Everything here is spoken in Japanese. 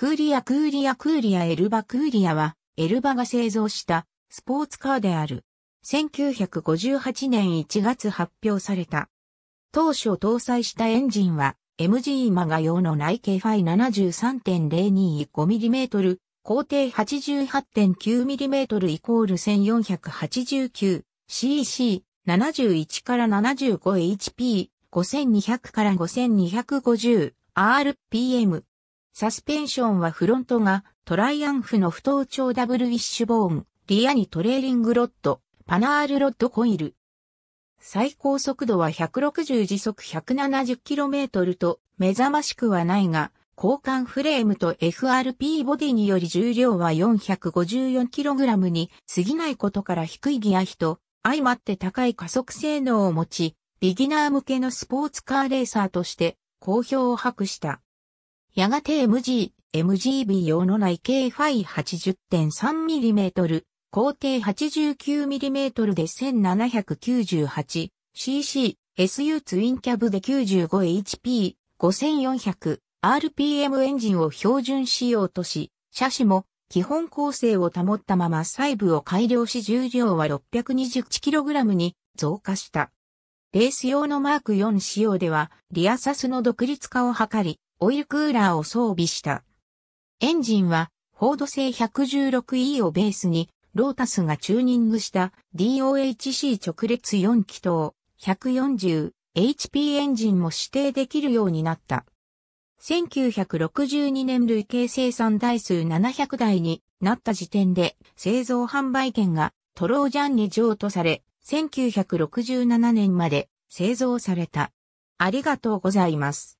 クーリアクーリアクーリアエルバクーリアは、エルバが製造したスポーツカーである。1958年1月発表された。当初搭載したエンジンは、MG マガ用の内径ファイ 73.025mm、高低 88.9mm イコール 1489cc、71から 75HP、5200から 5250rpm。サスペンションはフロントがトライアンフの不当調ダブルウィッシュボーン、リアにトレーリングロッド、パナールロッドコイル。最高速度は160時速 170km と目覚ましくはないが、交換フレームと FRP ボディにより重量は 454kg に過ぎないことから低いギア比と相まって高い加速性能を持ち、ビギナー向けのスポーツカーレーサーとして好評を博した。やがて MG、MGB 用の内径イ8 0 3 m m 高低 89mm で 1798cc、SU ツインキャブで 95HP、5400、RPM エンジンを標準仕様とし、車種も基本構成を保ったまま細部を改良し重量は 621kg に増加した。レース用のマーク4仕様ではリアサスの独立化を図り、オイルクーラーを装備した。エンジンは、フォード製 116E をベースに、ロータスがチューニングした DOHC 直列4気筒 140HP エンジンも指定できるようになった。1962年累計生産台数700台になった時点で製造販売権がトロージャンに譲渡され、1967年まで製造された。ありがとうございます。